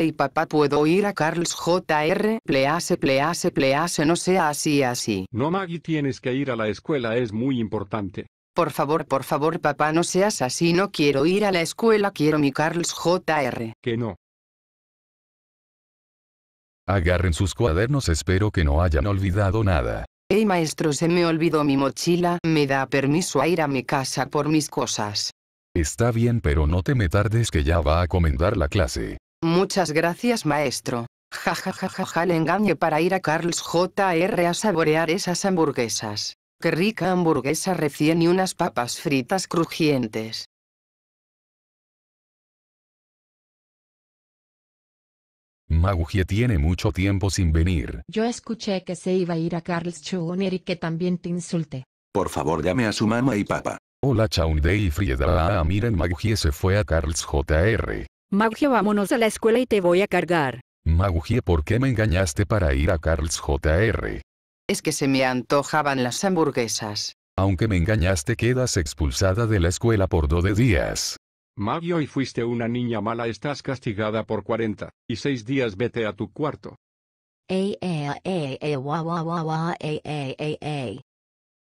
Hey papá, ¿puedo ir a Carl's JR? Please, please, please, no sea así, así. No Maggie, tienes que ir a la escuela, es muy importante. Por favor, por favor papá, no seas así, no quiero ir a la escuela, quiero mi Carl's JR. Que no. Agarren sus cuadernos, espero que no hayan olvidado nada. Hey maestro, se me olvidó mi mochila, me da permiso a ir a mi casa por mis cosas. Está bien, pero no te me tardes que ya va a comenzar la clase. Muchas gracias maestro. Ja ja ja ja le engañé para ir a Carl's JR a saborear esas hamburguesas. Qué rica hamburguesa recién y unas papas fritas crujientes. Magugie tiene mucho tiempo sin venir. Yo escuché que se iba a ir a Carl's Jr. y que también te insulte. Por favor llame a su mamá y papá. Hola Chaunde y Frieda. Ah, miren Maggie se fue a Carl's Jr. Maggio, vámonos a la escuela y te voy a cargar. Maggi, ¿por qué me engañaste para ir a Carl's JR? Es que se me antojaban las hamburguesas. Aunque me engañaste quedas expulsada de la escuela por dos días. Maggio, y fuiste una niña mala estás castigada por cuarenta y seis días vete a tu cuarto. Ey, ey, ey, ey, ey, ey, ey, ey.